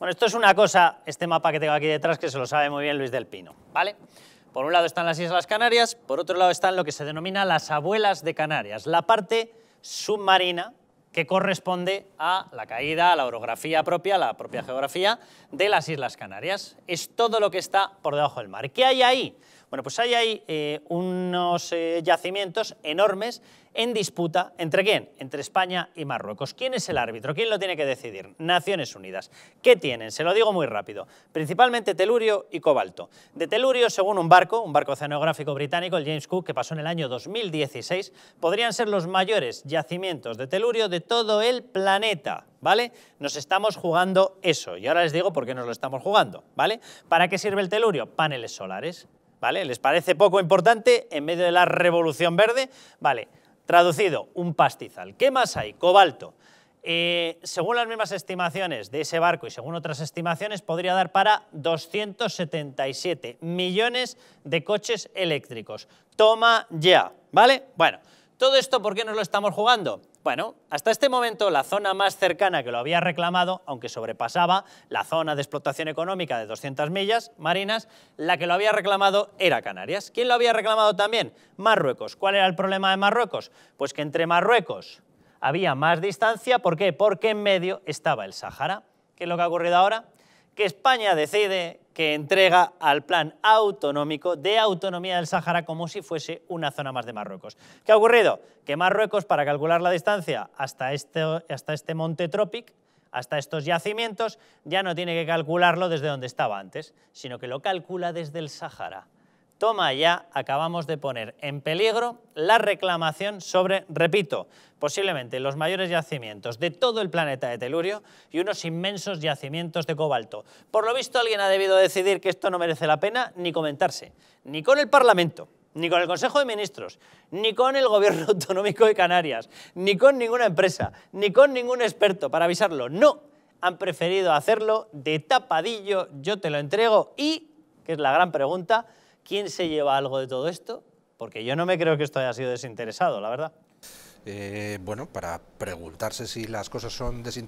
Bueno, esto es una cosa, este mapa que tengo aquí detrás, que se lo sabe muy bien Luis del Pino, ¿vale? Por un lado están las Islas Canarias, por otro lado están lo que se denomina las abuelas de Canarias, la parte submarina que corresponde a la caída, a la orografía propia, a la propia geografía de las Islas Canarias. Es todo lo que está por debajo del mar. ¿Qué hay ahí? Bueno, pues ahí hay eh, unos eh, yacimientos enormes en disputa, ¿entre quién? Entre España y Marruecos. ¿Quién es el árbitro? ¿Quién lo tiene que decidir? Naciones Unidas. ¿Qué tienen? Se lo digo muy rápido. Principalmente telurio y cobalto. De telurio, según un barco, un barco oceanográfico británico, el James Cook, que pasó en el año 2016, podrían ser los mayores yacimientos de telurio de todo el planeta. ¿Vale? Nos estamos jugando eso. Y ahora les digo por qué nos lo estamos jugando. ¿Vale? ¿Para qué sirve el telurio? Paneles solares. ¿vale? ¿Les parece poco importante en medio de la revolución verde? Vale, traducido, un pastizal. ¿Qué más hay? Cobalto. Eh, según las mismas estimaciones de ese barco y según otras estimaciones, podría dar para 277 millones de coches eléctricos. Toma ya, ¿vale? Bueno, todo esto, ¿por qué nos lo estamos jugando? Bueno, hasta este momento la zona más cercana que lo había reclamado, aunque sobrepasaba la zona de explotación económica de 200 millas marinas, la que lo había reclamado era Canarias. ¿Quién lo había reclamado también? Marruecos. ¿Cuál era el problema de Marruecos? Pues que entre Marruecos había más distancia. ¿Por qué? Porque en medio estaba el Sahara. ¿Qué es lo que ha ocurrido ahora? que España decide que entrega al plan autonómico de autonomía del Sáhara como si fuese una zona más de Marruecos. ¿Qué ha ocurrido? Que Marruecos, para calcular la distancia hasta este, hasta este monte Tropic, hasta estos yacimientos, ya no tiene que calcularlo desde donde estaba antes, sino que lo calcula desde el Sáhara. Toma ya, acabamos de poner en peligro la reclamación sobre, repito, posiblemente los mayores yacimientos de todo el planeta de Telurio y unos inmensos yacimientos de cobalto. Por lo visto alguien ha debido decidir que esto no merece la pena ni comentarse, ni con el Parlamento, ni con el Consejo de Ministros, ni con el Gobierno Autonómico de Canarias, ni con ninguna empresa, ni con ningún experto para avisarlo. No, han preferido hacerlo de tapadillo, yo te lo entrego y, que es la gran pregunta, ¿Quién se lleva algo de todo esto? Porque yo no me creo que esto haya sido desinteresado, la verdad. Eh, bueno, para preguntarse si las cosas son desinteresadas,